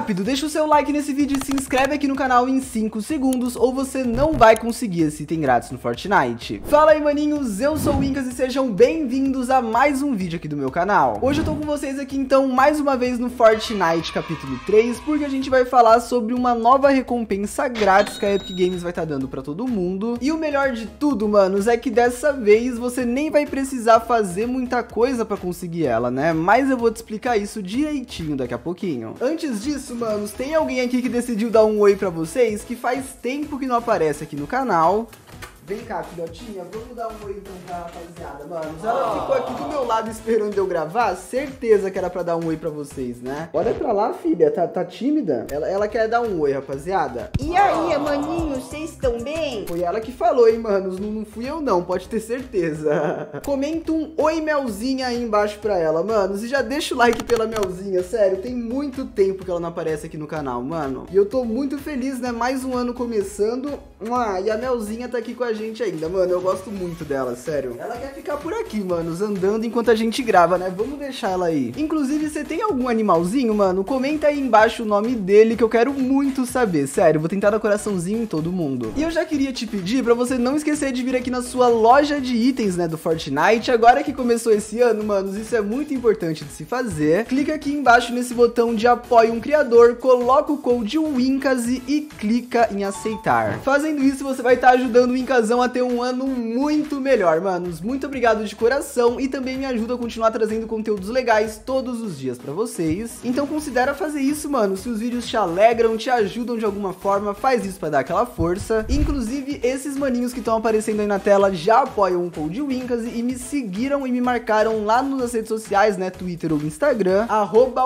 rápido, deixa o seu like nesse vídeo e se inscreve aqui no canal em 5 segundos ou você não vai conseguir esse item grátis no Fortnite. Fala aí maninhos, eu sou o Incas e sejam bem-vindos a mais um vídeo aqui do meu canal. Hoje eu tô com vocês aqui então mais uma vez no Fortnite capítulo 3, porque a gente vai falar sobre uma nova recompensa grátis que a Epic Games vai estar tá dando pra todo mundo. E o melhor de tudo, manos, é que dessa vez você nem vai precisar fazer muita coisa pra conseguir ela, né? Mas eu vou te explicar isso direitinho daqui a pouquinho. Antes disso, isso, manos. Tem alguém aqui que decidiu dar um oi pra vocês que faz tempo que não aparece aqui no canal. Vem cá, filhotinha, vamos dar um oi então pra rapaziada, mano. Se ela oh. ficou aqui do meu lado esperando eu gravar, certeza que era pra dar um oi pra vocês, né? Olha pra lá, filha, tá, tá tímida? Ela, ela quer dar um oi, rapaziada. E aí, oh. maninho, vocês estão bem? Foi ela que falou, hein, manos. Não, não fui eu não, pode ter certeza. Comenta um oi, Melzinha, aí embaixo pra ela, manos. E já deixa o like pela Melzinha, sério. Tem muito tempo que ela não aparece aqui no canal, mano. E eu tô muito feliz, né? Mais um ano começando ah, e a Melzinha tá aqui com a gente ainda, mano. Eu gosto muito dela, sério. Ela quer ficar por aqui, mano, andando enquanto a gente grava, né? Vamos deixar ela aí. Inclusive, você tem algum animalzinho, mano? Comenta aí embaixo o nome dele que eu quero muito saber. Sério, vou tentar dar coraçãozinho em todo mundo. E eu já queria te pedir pra você não esquecer de vir aqui na sua loja de itens, né, do Fortnite. Agora que começou esse ano, manos, isso é muito importante de se fazer. Clica aqui embaixo nesse botão de apoio um criador, coloca o code Wincase e clica em aceitar. Fazem Fazendo isso, você vai estar tá ajudando o Incasão a ter um ano muito melhor, manos. Muito obrigado de coração e também me ajuda a continuar trazendo conteúdos legais todos os dias para vocês. Então considera fazer isso, mano. Se os vídeos te alegram, te ajudam de alguma forma, faz isso para dar aquela força. Inclusive, esses maninhos que estão aparecendo aí na tela já apoiam o Cold Wincas e me seguiram e me marcaram lá nas redes sociais, né? Twitter ou Instagram, arroba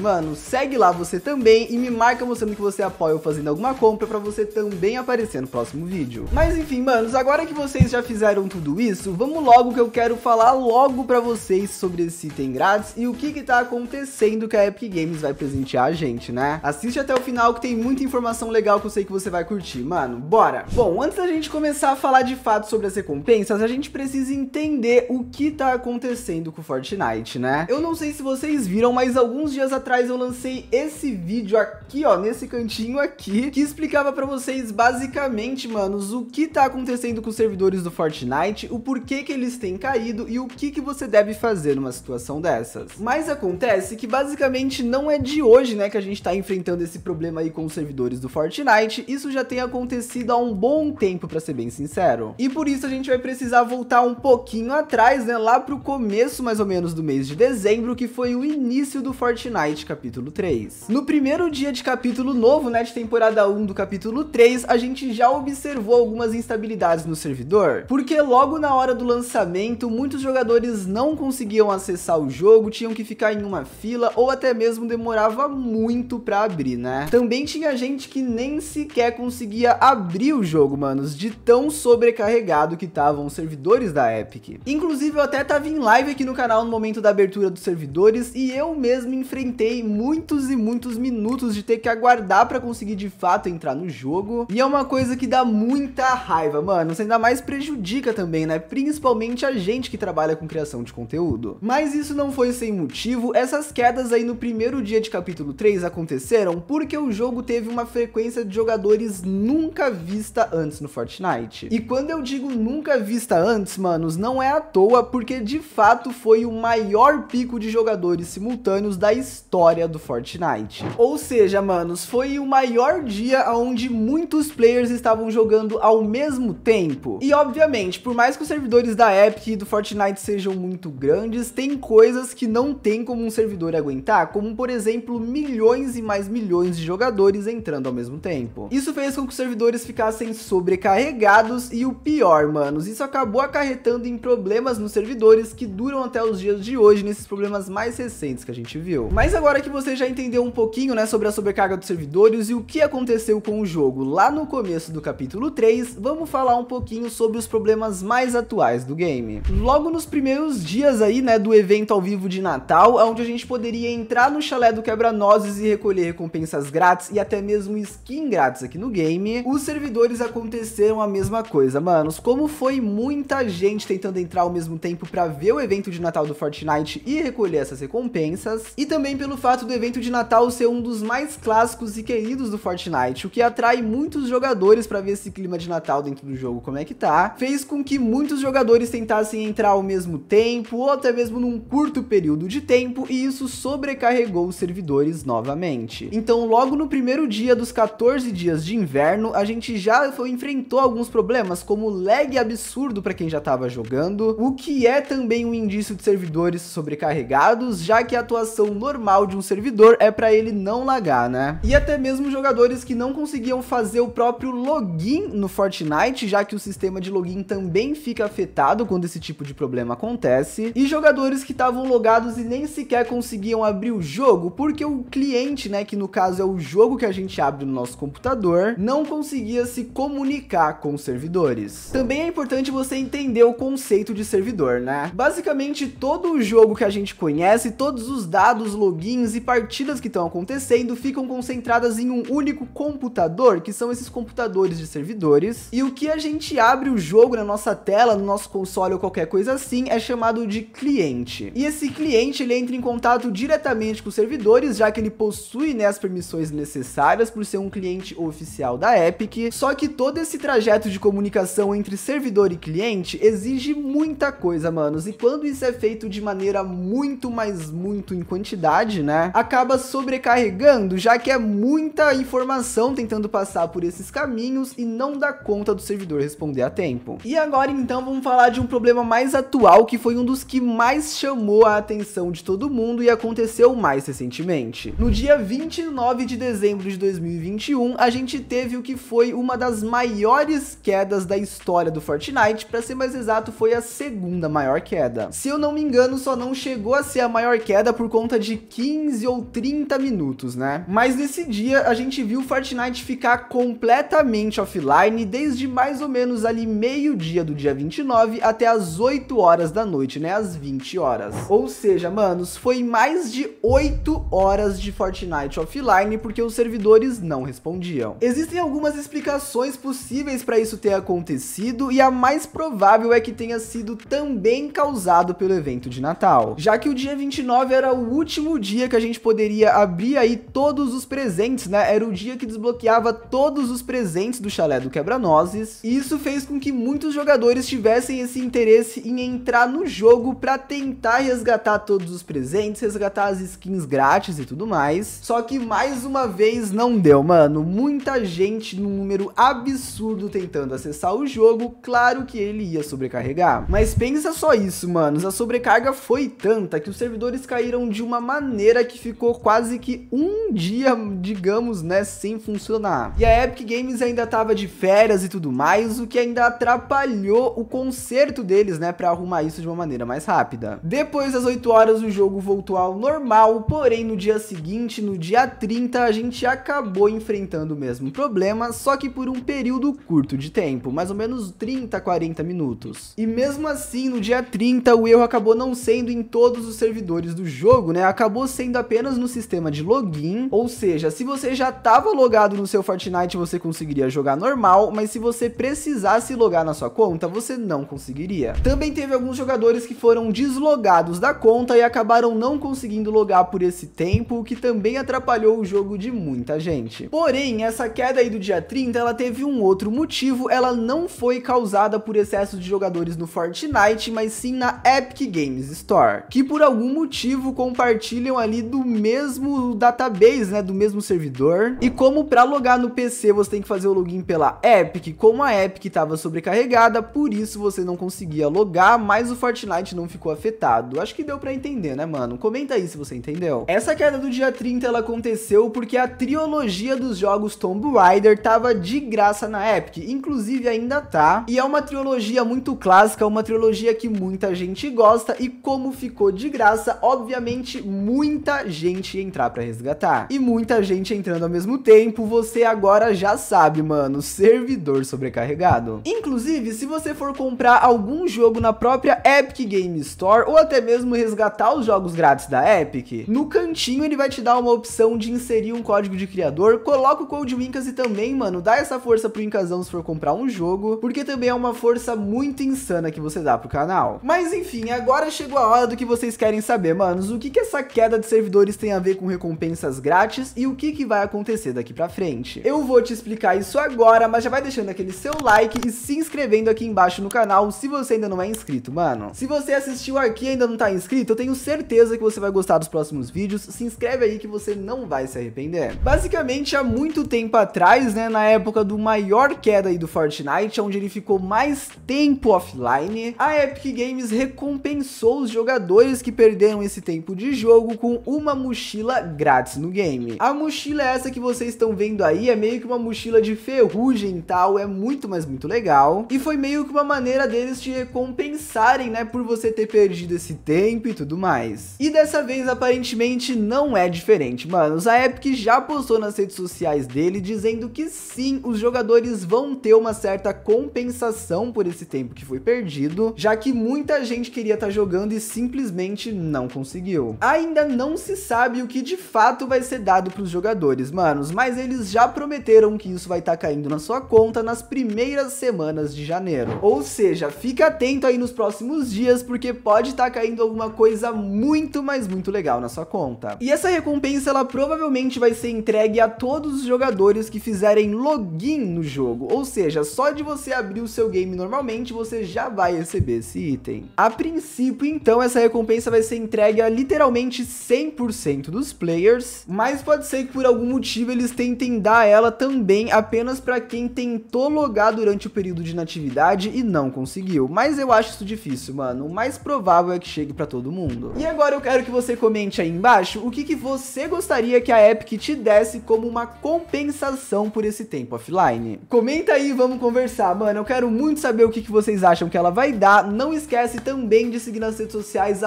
Mano, segue lá você também e me marca mostrando que você apoia ou fazendo alguma compra para você também aparecer aparecer no próximo vídeo. Mas enfim, manos, agora que vocês já fizeram tudo isso, vamos logo que eu quero falar logo pra vocês sobre esse item grátis e o que que tá acontecendo que a Epic Games vai presentear a gente, né? Assiste até o final que tem muita informação legal que eu sei que você vai curtir, mano. Bora! Bom, antes da gente começar a falar de fato sobre as recompensas, a gente precisa entender o que tá acontecendo com o Fortnite, né? Eu não sei se vocês viram, mas alguns dias atrás eu lancei esse vídeo aqui, ó, nesse cantinho aqui, que explicava pra vocês basicamente basicamente, manos, o que tá acontecendo com os servidores do Fortnite, o porquê que eles têm caído e o que, que você deve fazer numa situação dessas. Mas acontece que basicamente não é de hoje, né, que a gente tá enfrentando esse problema aí com os servidores do Fortnite, isso já tem acontecido há um bom tempo, pra ser bem sincero. E por isso a gente vai precisar voltar um pouquinho atrás, né, lá pro começo mais ou menos do mês de dezembro, que foi o início do Fortnite capítulo 3. No primeiro dia de capítulo novo, né, de temporada 1 do capítulo 3, a gente já observou algumas instabilidades no servidor, porque logo na hora do lançamento, muitos jogadores não conseguiam acessar o jogo, tinham que ficar em uma fila ou até mesmo demorava muito para abrir, né? Também tinha gente que nem sequer conseguia abrir o jogo, manos, de tão sobrecarregado que estavam os servidores da Epic. Inclusive, eu até tava em live aqui no canal no momento da abertura dos servidores e eu mesmo enfrentei muitos e muitos minutos de ter que aguardar para conseguir de fato entrar no jogo. E é uma coisa que dá muita raiva, mano. Isso ainda mais prejudica também, né? Principalmente a gente que trabalha com criação de conteúdo. Mas isso não foi sem motivo. Essas quedas aí no primeiro dia de capítulo 3 aconteceram porque o jogo teve uma frequência de jogadores nunca vista antes no Fortnite. E quando eu digo nunca vista antes, manos, não é à toa, porque de fato foi o maior pico de jogadores simultâneos da história do Fortnite. Ou seja, manos, foi o maior dia onde muitos players players estavam jogando ao mesmo tempo. E obviamente, por mais que os servidores da Epic e do Fortnite sejam muito grandes, tem coisas que não tem como um servidor aguentar, como por exemplo, milhões e mais milhões de jogadores entrando ao mesmo tempo. Isso fez com que os servidores ficassem sobrecarregados e o pior, manos, isso acabou acarretando em problemas nos servidores que duram até os dias de hoje, nesses problemas mais recentes que a gente viu. Mas agora que você já entendeu um pouquinho, né, sobre a sobrecarga dos servidores e o que aconteceu com o jogo lá no começo, começo do capítulo 3, vamos falar um pouquinho sobre os problemas mais atuais do game. Logo nos primeiros dias aí, né, do evento ao vivo de Natal, onde a gente poderia entrar no chalé do quebra-nozes e recolher recompensas grátis e até mesmo skin grátis aqui no game, os servidores aconteceram a mesma coisa, manos. Como foi muita gente tentando entrar ao mesmo tempo para ver o evento de Natal do Fortnite e recolher essas recompensas, e também pelo fato do evento de Natal ser um dos mais clássicos e queridos do Fortnite, o que atrai muitos jogadores jogadores para ver esse clima de Natal dentro do jogo como é que tá, fez com que muitos jogadores tentassem entrar ao mesmo tempo ou até mesmo num curto período de tempo e isso sobrecarregou os servidores novamente. Então logo no primeiro dia dos 14 dias de inverno, a gente já foi, enfrentou alguns problemas como lag absurdo para quem já estava jogando, o que é também um indício de servidores sobrecarregados, já que a atuação normal de um servidor é para ele não lagar, né? E até mesmo jogadores que não conseguiam fazer o próprio próprio login no Fortnite, já que o sistema de login também fica afetado quando esse tipo de problema acontece, e jogadores que estavam logados e nem sequer conseguiam abrir o jogo, porque o cliente, né, que no caso é o jogo que a gente abre no nosso computador, não conseguia se comunicar com os servidores. Também é importante você entender o conceito de servidor, né? Basicamente, todo o jogo que a gente conhece, todos os dados, logins e partidas que estão acontecendo ficam concentradas em um único computador, que são esses computadores computadores de servidores. E o que a gente abre o jogo na nossa tela, no nosso console ou qualquer coisa assim, é chamado de cliente. E esse cliente, ele entra em contato diretamente com os servidores, já que ele possui né, as permissões necessárias por ser um cliente oficial da Epic. Só que todo esse trajeto de comunicação entre servidor e cliente exige muita coisa, manos. E quando isso é feito de maneira muito, mas muito em quantidade, né? Acaba sobrecarregando, já que é muita informação tentando passar por esses caminhos caminhos e não dá conta do servidor responder a tempo. E agora então vamos falar de um problema mais atual que foi um dos que mais chamou a atenção de todo mundo e aconteceu mais recentemente. No dia 29 de dezembro de 2021, a gente teve o que foi uma das maiores quedas da história do Fortnite, para ser mais exato, foi a segunda maior queda. Se eu não me engano, só não chegou a ser a maior queda por conta de 15 ou 30 minutos, né? Mas nesse dia a gente viu o Fortnite ficar completamente completamente offline desde mais ou menos ali meio-dia do dia 29 até as 8 horas da noite, né? Às 20 horas. Ou seja, manos, foi mais de 8 horas de Fortnite offline porque os servidores não respondiam. Existem algumas explicações possíveis para isso ter acontecido e a mais provável é que tenha sido também causado pelo evento de Natal, já que o dia 29 era o último dia que a gente poderia abrir aí todos os presentes, né? Era o dia que desbloqueava todos os presentes presentes do chalé do quebra-nozes, e isso fez com que muitos jogadores tivessem esse interesse em entrar no jogo para tentar resgatar todos os presentes, resgatar as skins grátis e tudo mais. Só que mais uma vez não deu, mano. Muita gente num número absurdo tentando acessar o jogo, claro que ele ia sobrecarregar. Mas pensa só isso, manos, a sobrecarga foi tanta que os servidores caíram de uma maneira que ficou quase que um dia, digamos, né, sem funcionar. E a Epic Games Games ainda estava de férias e tudo mais, o que ainda atrapalhou o conserto deles, né, para arrumar isso de uma maneira mais rápida. Depois das 8 horas o jogo voltou ao normal, porém no dia seguinte, no dia 30, a gente acabou enfrentando o mesmo problema, só que por um período curto de tempo, mais ou menos 30, 40 minutos. E mesmo assim, no dia 30, o erro acabou não sendo em todos os servidores do jogo, né, acabou sendo apenas no sistema de login, ou seja, se você já estava logado no seu Fortnite, você conseguiu conseguiria jogar normal, mas se você precisasse logar na sua conta, você não conseguiria. Também teve alguns jogadores que foram deslogados da conta e acabaram não conseguindo logar por esse tempo, o que também atrapalhou o jogo de muita gente. Porém, essa queda aí do dia 30, ela teve um outro motivo, ela não foi causada por excesso de jogadores no Fortnite, mas sim na Epic Games Store, que por algum motivo compartilham ali do mesmo database, né, do mesmo servidor. E como para logar no PC você tem que fazer o login pela Epic. Como a Epic estava sobrecarregada, por isso você não conseguia logar, mas o Fortnite não ficou afetado. Acho que deu para entender, né, mano? Comenta aí se você entendeu. Essa queda do dia 30 ela aconteceu porque a trilogia dos jogos Tomb Raider tava de graça na Epic, inclusive ainda tá. E é uma trilogia muito clássica, uma trilogia que muita gente gosta e como ficou de graça, obviamente muita gente entrar para resgatar. E muita gente entrando ao mesmo tempo, você agora já sabe sabe, mano, servidor sobrecarregado. Inclusive, se você for comprar algum jogo na própria Epic Game Store ou até mesmo resgatar os jogos grátis da Epic, no cantinho ele vai te dar uma opção de inserir um código de criador, coloca o code Wincas e também, mano, dá essa força pro Incasão se for comprar um jogo, porque também é uma força muito insana que você dá pro canal. Mas enfim, agora chegou a hora do que vocês querem saber, manos, o que que essa queda de servidores tem a ver com recompensas grátis e o que que vai acontecer daqui pra frente. Eu vou te explicar explicar isso agora, mas já vai deixando aquele seu like e se inscrevendo aqui embaixo no canal se você ainda não é inscrito, mano. Se você assistiu aqui e ainda não tá inscrito, eu tenho certeza que você vai gostar dos próximos vídeos. Se inscreve aí que você não vai se arrepender. Basicamente, há muito tempo atrás, né, na época do maior queda aí do Fortnite, onde ele ficou mais tempo offline, a Epic Games recompensou os jogadores que perderam esse tempo de jogo com uma mochila grátis no game. A mochila é essa que vocês estão vendo aí, é meio que uma mochila de ferrugem e tal é muito, mas muito legal. E foi meio que uma maneira deles te recompensarem, né, por você ter perdido esse tempo e tudo mais. E dessa vez, aparentemente, não é diferente, manos. A Epic já postou nas redes sociais dele dizendo que sim, os jogadores vão ter uma certa compensação por esse tempo que foi perdido, já que muita gente queria estar tá jogando e simplesmente não conseguiu. Ainda não se sabe o que de fato vai ser dado pros jogadores, manos, mas eles já prometeram que isso vai estar tá caindo na sua conta nas primeiras semanas de janeiro. Ou seja, fica atento aí nos próximos dias, porque pode estar tá caindo alguma coisa muito, mas muito legal na sua conta. E essa recompensa, ela provavelmente vai ser entregue a todos os jogadores que fizerem login no jogo. Ou seja, só de você abrir o seu game normalmente, você já vai receber esse item. A princípio, então, essa recompensa vai ser entregue a literalmente 100% dos players, mas pode ser que por algum motivo eles tentem dar ela também a apenas para quem tentou logar durante o período de natividade e não conseguiu, mas eu acho isso difícil, mano. O mais provável é que chegue para todo mundo. E agora eu quero que você comente aí embaixo o que, que você gostaria que a Epic te desse como uma compensação por esse tempo offline. Comenta aí, vamos conversar, mano. Eu quero muito saber o que, que vocês acham que ela vai dar. Não esquece também de seguir nas redes sociais,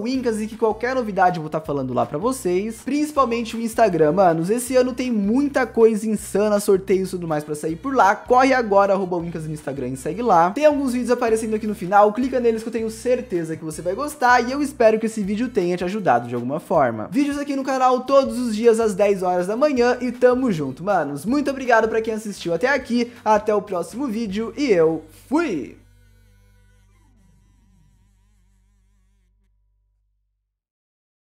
Wincas, e que qualquer novidade eu vou estar tá falando lá para vocês. Principalmente o Instagram, manos. Esse ano tem muita coisa insana sorteada sorteios e tudo mais pra sair por lá. Corre agora, arroba Wincas no Instagram e segue lá. Tem alguns vídeos aparecendo aqui no final, clica neles que eu tenho certeza que você vai gostar e eu espero que esse vídeo tenha te ajudado de alguma forma. Vídeos aqui no canal todos os dias às 10 horas da manhã e tamo junto, manos. Muito obrigado pra quem assistiu até aqui, até o próximo vídeo e eu fui!